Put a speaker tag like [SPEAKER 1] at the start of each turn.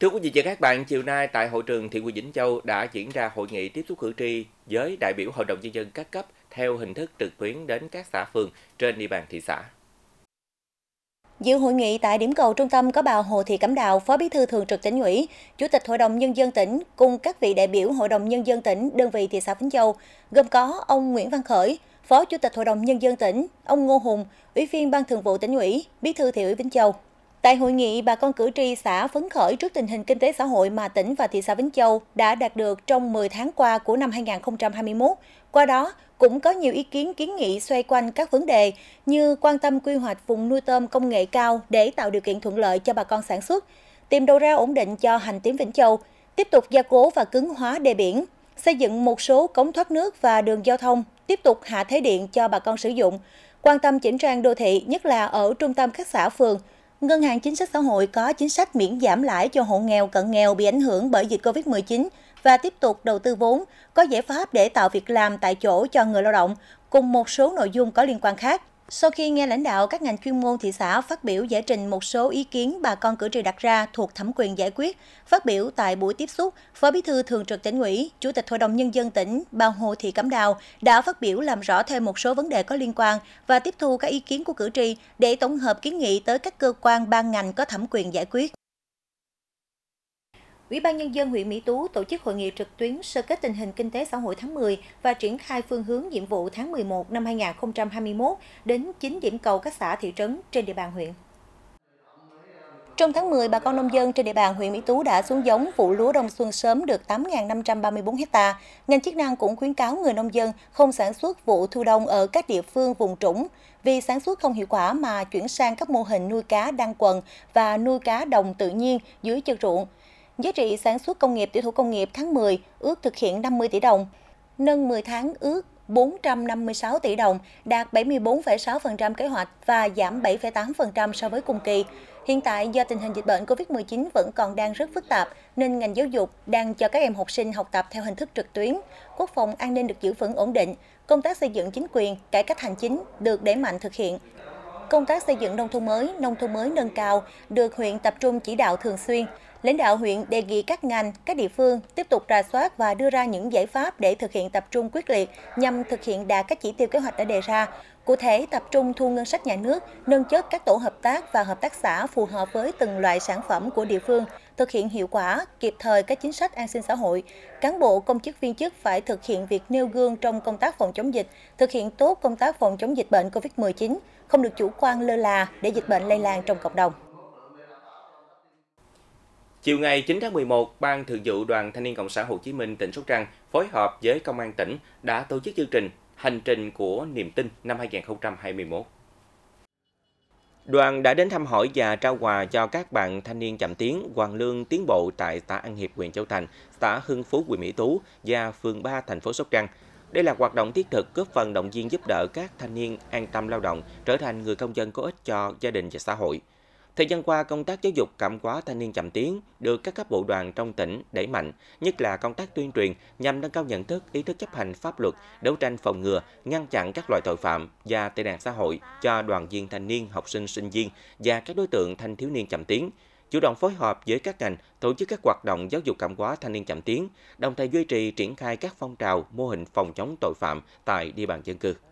[SPEAKER 1] Thưa quý vị và các bạn, chiều nay tại hội trường thị ủy Vĩnh Châu đã diễn ra hội nghị tiếp xúc cử tri với đại biểu Hội đồng nhân dân các cấp theo hình thức trực tuyến đến các xã phường trên địa bàn thị xã.
[SPEAKER 2] Dự hội nghị tại điểm cầu trung tâm có bà Hồ Thị Cẩm Đào, Phó Bí thư Thường trực tỉnh ủy, Chủ tịch Hội đồng Nhân dân tỉnh cùng các vị đại biểu Hội đồng Nhân dân tỉnh đơn vị thị xã Vĩnh Châu, gồm có ông Nguyễn Văn Khởi, Phó Chủ tịch Hội đồng Nhân dân tỉnh, ông Ngô Hùng, Ủy viên Ban Thường vụ tỉnh ủy, Bí thư thị ủy Vĩnh Châu. Tại hội nghị, bà con cử tri xã phấn khởi trước tình hình kinh tế xã hội mà tỉnh và thị xã Vĩnh Châu đã đạt được trong 10 tháng qua của năm 2021. Qua đó, cũng có nhiều ý kiến kiến nghị xoay quanh các vấn đề như quan tâm quy hoạch vùng nuôi tôm công nghệ cao để tạo điều kiện thuận lợi cho bà con sản xuất, tìm đầu ra ổn định cho hành tím Vĩnh Châu, tiếp tục gia cố và cứng hóa đê biển, xây dựng một số cống thoát nước và đường giao thông, tiếp tục hạ thế điện cho bà con sử dụng, quan tâm chỉnh trang đô thị, nhất là ở trung tâm các xã phường – Ngân hàng Chính sách Xã hội có chính sách miễn giảm lãi cho hộ nghèo cận nghèo bị ảnh hưởng bởi dịch COVID-19 và tiếp tục đầu tư vốn, có giải pháp để tạo việc làm tại chỗ cho người lao động, cùng một số nội dung có liên quan khác. Sau khi nghe lãnh đạo các ngành chuyên môn thị xã phát biểu giải trình một số ý kiến bà con cử tri đặt ra thuộc thẩm quyền giải quyết, phát biểu tại buổi tiếp xúc, Phó Bí thư Thường trực tỉnh ủy, Chủ tịch Hội đồng Nhân dân tỉnh, bà Hồ Thị Cẩm Đào đã phát biểu làm rõ thêm một số vấn đề có liên quan và tiếp thu các ý kiến của cử tri để tổng hợp kiến nghị tới các cơ quan ban ngành có thẩm quyền giải quyết. Ủy ban Nhân dân huyện Mỹ Tú tổ chức hội nghị trực tuyến sơ kết tình hình kinh tế xã hội tháng 10 và triển khai phương hướng nhiệm vụ tháng 11 năm 2021 đến 9 điểm cầu các xã thị trấn trên địa bàn huyện. Trong tháng 10, bà con nông dân trên địa bàn huyện Mỹ Tú đã xuống giống vụ lúa đông xuân sớm được 8.534 ha. Ngành chức năng cũng khuyến cáo người nông dân không sản xuất vụ thu đông ở các địa phương vùng trũng vì sản xuất không hiệu quả mà chuyển sang các mô hình nuôi cá đăng quần và nuôi cá đồng tự nhiên dưới chân ruộng. Giá trị sản xuất công nghiệp tiểu thủ công nghiệp tháng 10 ước thực hiện 50 tỷ đồng, nâng 10 tháng ước 456 tỷ đồng, đạt 74,6% kế hoạch và giảm 7,8% so với cùng kỳ. Hiện tại, do tình hình dịch bệnh COVID-19 vẫn còn đang rất phức tạp, nên ngành giáo dục đang cho các em học sinh học tập theo hình thức trực tuyến. Quốc phòng an ninh được giữ vững ổn định, công tác xây dựng chính quyền, cải cách hành chính được đẩy mạnh thực hiện, Công tác xây dựng nông thôn mới, nông thôn mới nâng cao được huyện tập trung chỉ đạo thường xuyên. Lãnh đạo huyện đề nghị các ngành, các địa phương tiếp tục rà soát và đưa ra những giải pháp để thực hiện tập trung quyết liệt nhằm thực hiện đạt các chỉ tiêu kế hoạch đã đề ra, Cụ thể, tập trung thu ngân sách nhà nước, nâng chất các tổ hợp tác và hợp tác xã phù hợp với từng loại sản phẩm của địa phương, thực hiện hiệu quả, kịp thời các chính sách an sinh xã hội. Cán bộ, công chức viên chức phải thực hiện việc nêu gương trong công tác phòng chống dịch, thực hiện tốt công tác phòng chống dịch bệnh COVID-19, không được chủ quan lơ là để dịch bệnh lây lan trong cộng đồng.
[SPEAKER 1] Chiều ngày 9 tháng 11, Ban Thường vụ Đoàn Thanh niên Cộng sản Hồ Chí Minh tỉnh Sóc Trăng phối hợp với Công an tỉnh đã tổ chức chương trình Hành trình của niềm tin năm 2021. Đoàn đã đến thăm hỏi và trao quà cho các bạn thanh niên chậm tiến, hoàng lương tiến bộ tại xã An Hiệp, huyện Châu Thành, xã Hưng Phú, huyện Mỹ Tú và phường 3, thành phố Sóc Trăng. Đây là hoạt động thiết thực góp phần động viên giúp đỡ các thanh niên an tâm lao động, trở thành người công dân có ích cho gia đình và xã hội. Thời gian qua, công tác giáo dục cảm hóa thanh niên chậm tiến được các cấp bộ đoàn trong tỉnh đẩy mạnh, nhất là công tác tuyên truyền nhằm nâng cao nhận thức, ý thức chấp hành pháp luật, đấu tranh phòng ngừa, ngăn chặn các loại tội phạm và tệ nạn xã hội cho đoàn viên thanh niên, học sinh, sinh viên và các đối tượng thanh thiếu niên chậm tiến chủ động phối hợp với các ngành tổ chức các hoạt động giáo dục cảm hóa thanh niên chậm tiến, đồng thời duy trì triển khai các phong trào mô hình phòng chống tội phạm tại địa bàn dân cư.